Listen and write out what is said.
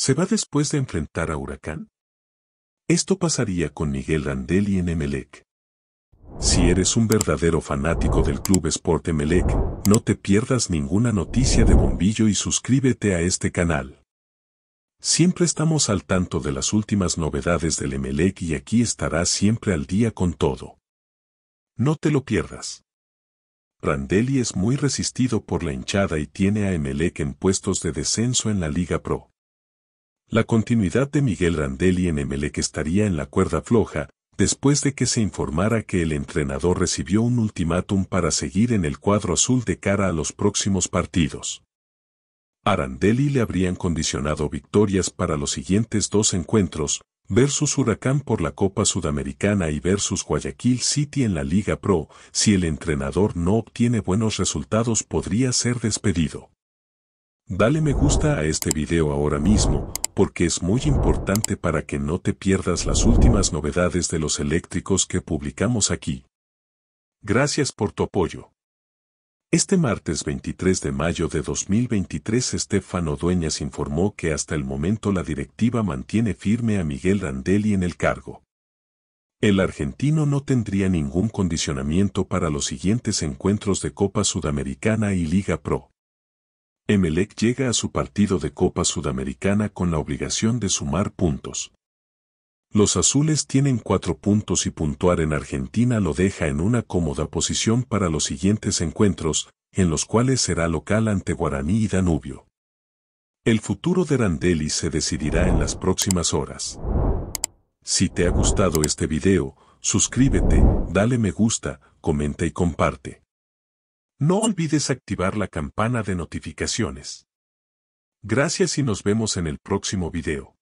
¿Se va después de enfrentar a Huracán? Esto pasaría con Miguel Randelli en Emelec. Si eres un verdadero fanático del Club Sport Emelec, no te pierdas ninguna noticia de Bombillo y suscríbete a este canal. Siempre estamos al tanto de las últimas novedades del Emelec y aquí estarás siempre al día con todo. No te lo pierdas. Randelli es muy resistido por la hinchada y tiene a Emelec en puestos de descenso en la Liga Pro. La continuidad de Miguel Randelli en Emelec estaría en la cuerda floja, después de que se informara que el entrenador recibió un ultimátum para seguir en el cuadro azul de cara a los próximos partidos. A Randelli le habrían condicionado victorias para los siguientes dos encuentros, versus Huracán por la Copa Sudamericana y versus Guayaquil City en la Liga Pro, si el entrenador no obtiene buenos resultados podría ser despedido. Dale me gusta a este video ahora mismo, porque es muy importante para que no te pierdas las últimas novedades de los eléctricos que publicamos aquí. Gracias por tu apoyo. Este martes 23 de mayo de 2023 Estefano Dueñas informó que hasta el momento la directiva mantiene firme a Miguel Randelli en el cargo. El argentino no tendría ningún condicionamiento para los siguientes encuentros de Copa Sudamericana y Liga Pro. Emelec llega a su partido de Copa Sudamericana con la obligación de sumar puntos. Los azules tienen cuatro puntos y puntuar en Argentina lo deja en una cómoda posición para los siguientes encuentros, en los cuales será local ante Guaraní y Danubio. El futuro de Randelli se decidirá en las próximas horas. Si te ha gustado este video, suscríbete, dale me gusta, comenta y comparte. No olvides activar la campana de notificaciones. Gracias y nos vemos en el próximo video.